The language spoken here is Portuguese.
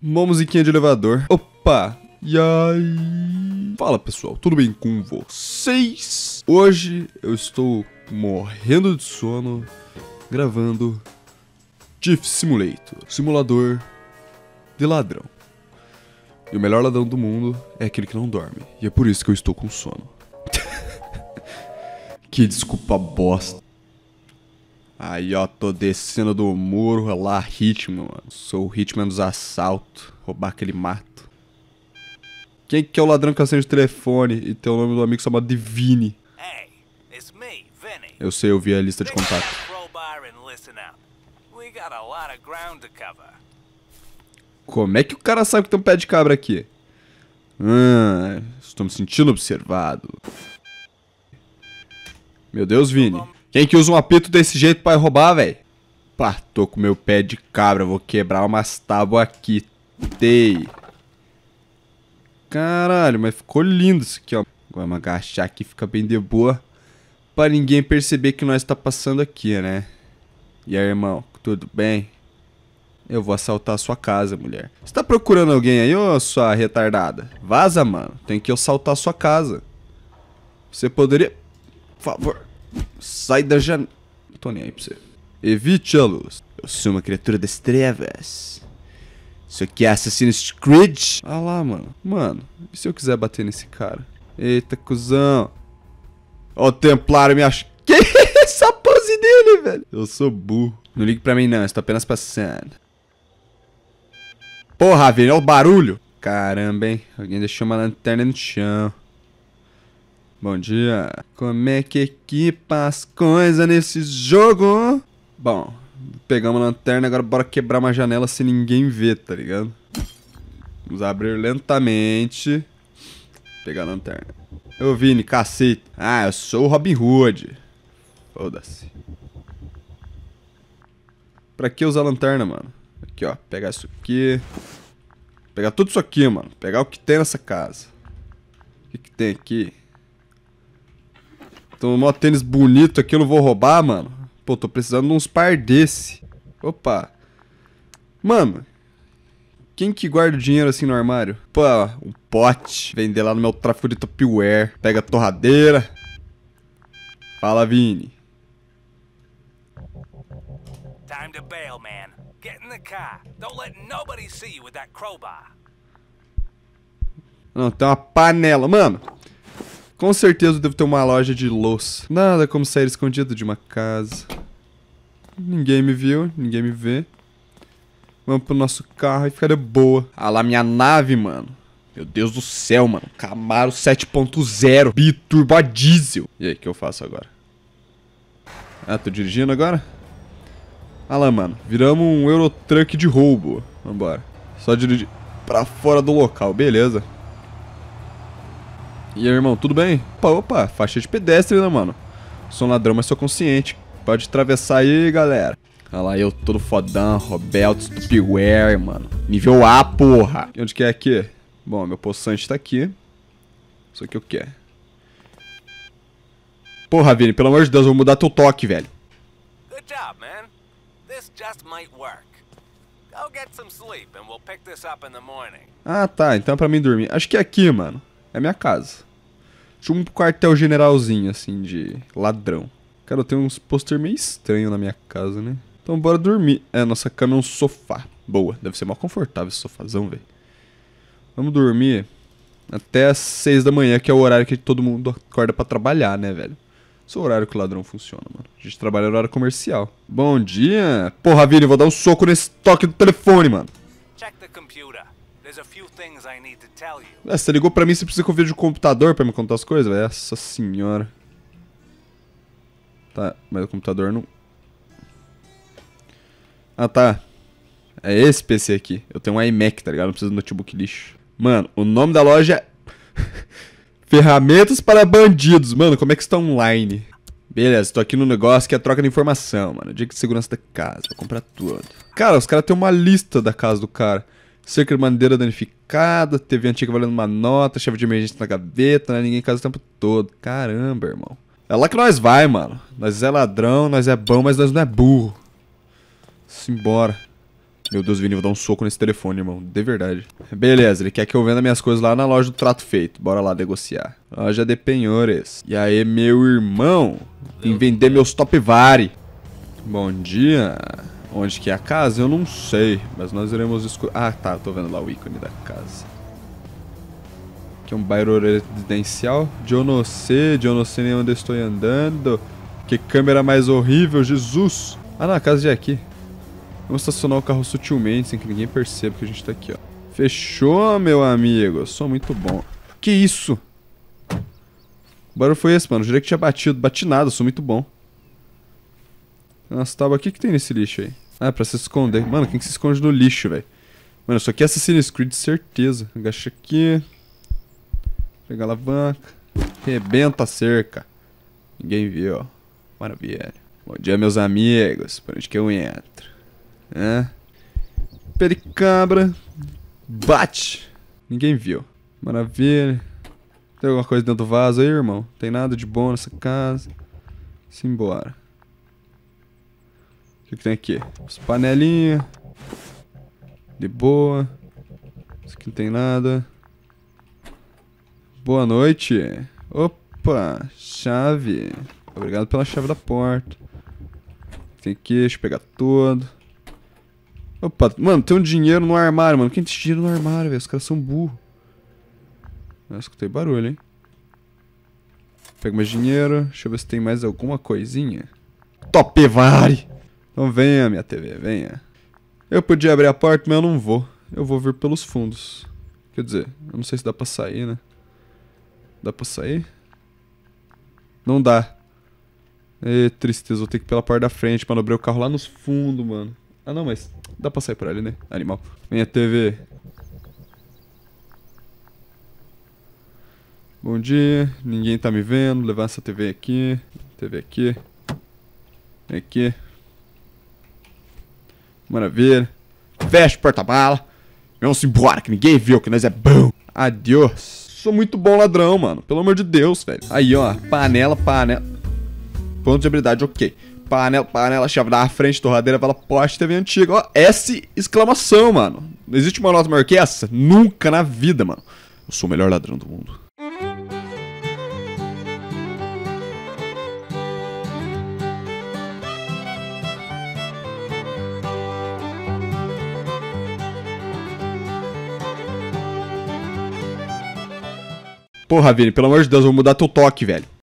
Uma musiquinha de elevador. Opa! E aí? Fala pessoal, tudo bem com vocês? Hoje eu estou morrendo de sono gravando Chief Simulator simulador de ladrão. E o melhor ladrão do mundo é aquele que não dorme. E é por isso que eu estou com sono. que desculpa bosta. Aí, ó, tô descendo do muro é lá, ritmo. mano. Sou o ritmo dos assaltos. Roubar aquele mato. Quem que é o ladrão que acende o telefone e tem o nome do amigo chamado Divine? Hey, it's me, Vinny. Eu sei, eu vi a lista de contato. Como é que o cara sabe que tem um pé de cabra aqui? Ah, estou me sentindo observado. Meu Deus, Vini. Quem que usa um apito desse jeito pra roubar, velho? Pá, tô com meu pé de cabra, vou quebrar umas tábuas aqui. Tei. Caralho, mas ficou lindo isso aqui, ó. Vamos agachar aqui, fica bem de boa. Pra ninguém perceber que nós tá passando aqui, né? E aí, irmão, tudo bem? Eu vou assaltar a sua casa, mulher. Você tá procurando alguém aí, ô sua retardada? Vaza, mano. Tem que eu assaltar a sua casa. Você poderia... Por favor. Sai da janela. tô nem aí pra você. Evite a luz. Eu sou uma criatura das trevas. Isso aqui é Assassin's Creed? Ah lá, mano. Mano, e se eu quiser bater nesse cara? Eita, cuzão. Ó o Templário me acha... Que essa pose dele, velho? Eu sou burro. Não ligue pra mim não, estou apenas passando. Porra, velho, olha o barulho. Caramba, hein? Alguém deixou uma lanterna no chão. Bom dia. Como é que equipa as coisas nesse jogo? Bom, pegamos a lanterna, agora bora quebrar uma janela sem ninguém ver, tá ligado? Vamos abrir lentamente. Pegar a lanterna. Ô, Vini, cacete. Ah, eu sou o Robin Hood. Foda-se. Pra que usar lanterna, mano? Aqui, ó. Pegar isso aqui. Pegar tudo isso aqui, mano. Pegar o que tem nessa casa. O que, que tem aqui? Tô um tênis bonito aqui, eu não vou roubar, mano. Pô, tô precisando de uns par desse. Opa. Mano, quem que guarda o dinheiro assim no armário? Pô, um pote. Vender lá no meu tráfico de Tupperware. Pega a torradeira. Fala, Vini. Time to bail, man. Get in the car. Don't let nobody see you with that crowbar. Não, tem uma panela. Mano, com certeza devo ter uma loja de louça. Nada como sair escondido de uma casa. Ninguém me viu, ninguém me vê. Vamos pro nosso carro e ficar de boa. Ah lá, minha nave, mano. Meu Deus do céu, mano. Camaro 7.0, biturbo a diesel. E aí, o que eu faço agora? Ah, tô dirigindo agora? Ah lá, mano. Viramos um Eurotruck de roubo. Vambora. Só dirigir pra fora do local, beleza. E aí, irmão, tudo bem? Opa, opa, faixa de pedestre, né, mano? Sou um ladrão, mas sou consciente. Pode atravessar aí, galera. Olha lá, eu todo fodão, Roberto Stupiware, mano. Nível A, porra. E onde que é aqui? Bom, meu poçante tá aqui. Isso aqui eu quero. Porra, Vini, pelo amor de Deus, eu vou mudar teu toque, velho. Good job, man. This just might work. Go get some sleep and we'll pick this up in the morning. Ah, tá. Então é pra mim dormir. Acho que é aqui, mano. É minha casa. Tinha um quartel generalzinho, assim, de ladrão. Cara, eu tenho uns pôster meio estranho na minha casa, né? Então bora dormir. É, nossa cama é um sofá. Boa, deve ser mal confortável esse sofazão, velho. Vamos dormir até as seis da manhã, que é o horário que todo mundo acorda para trabalhar, né, velho? Esse é o horário que o ladrão funciona, mano. A gente trabalha no horário comercial. Bom dia. Porra, Vini, vou dar um soco nesse toque do telefone, mano. Check the computer. Ah, você ligou pra mim, se precisa que eu veja o computador pra me contar as coisas, Essa senhora. Tá, mas o computador não... Ah, tá. É esse PC aqui. Eu tenho um iMac, tá ligado? Não preciso de notebook lixo. Mano, o nome da loja é... Ferramentas para bandidos. Mano, como é que está online? Beleza, tô aqui no negócio que é troca de informação, mano. Dia de segurança da casa, vou comprar tudo. Cara, os caras têm uma lista da casa do cara cerca de madeira danificada, TV antiga valendo uma nota, chave de emergência na gaveta, né? ninguém em casa o tempo todo. Caramba, irmão. É lá que nós vai, mano. Nós é ladrão, nós é bom, mas nós não é burro. Simbora. Meu Deus, Vini, vou dar um soco nesse telefone, irmão. De verdade. Beleza, ele quer que eu venda minhas coisas lá na loja do Trato Feito. Bora lá negociar. Loja de penhores. E aí, meu irmão? Em vender meus top vare. Bom dia. Onde que é a casa? Eu não sei, mas nós iremos descobrir... Ah, tá, tô vendo lá o ícone da casa. Aqui é um bairro residencial. De Eu não sei, De eu não sei nem onde estou andando. Que câmera mais horrível, Jesus! Ah, na casa de é aqui. Vamos estacionar o carro sutilmente, sem que ninguém perceba que a gente tá aqui, ó. Fechou, meu amigo. Eu sou muito bom. Que isso? O barulho foi esse, mano? Eu jurei que tinha batido. Bati nada, sou muito bom. Nossa, tava o que, que tem nesse lixo aí? Ah, é pra se esconder. Mano, quem que se esconde no lixo, velho? Mano, isso aqui é Assassin's Creed, certeza. Agacha aqui. Pega a alavanca. Rebenta a cerca. Ninguém viu, ó. Maravilha. Bom dia, meus amigos. Por onde que eu entro? É. Pericabra. Bate. Ninguém viu. Maravilha. Tem alguma coisa dentro do vaso aí, irmão? Tem nada de bom nessa casa. Simbora que, que tem aqui? As panelinhas. De boa. Isso aqui não tem nada. Boa noite. Opa, chave. Obrigado pela chave da porta. Tem aqui, deixa eu pegar todo. Opa, mano, tem um dinheiro no armário, mano. Quem tem dinheiro no armário, velho? Os caras são burros. Eu escutei barulho, hein? pega mais dinheiro. Deixa eu ver se tem mais alguma coisinha. Topevari! Então venha, minha TV, venha. Eu podia abrir a porta, mas eu não vou. Eu vou vir pelos fundos. Quer dizer, eu não sei se dá pra sair, né? Dá pra sair? Não dá. E tristeza, vou ter que ir pela parte da frente, abrir o carro lá nos fundos, mano. Ah não, mas dá pra sair por ali, né? Animal. Minha TV. Bom dia, ninguém tá me vendo. levar essa TV aqui. TV aqui. Aqui. Maravilha. Fecha o porta-bala. Vamos embora, que ninguém viu, que nós é bom. Adiós. Sou muito bom ladrão, mano. Pelo amor de Deus, velho. Aí, ó. Panela, panela. Ponto de habilidade, ok. Panela, panela, chave da frente, torradeira, vela, poste, TV antiga. Ó, S exclamação, mano. Não existe uma nota maior que essa? Nunca na vida, mano. Eu sou o melhor ladrão do mundo. Porra, Vini, pelo amor de Deus, vou mudar teu toque, velho.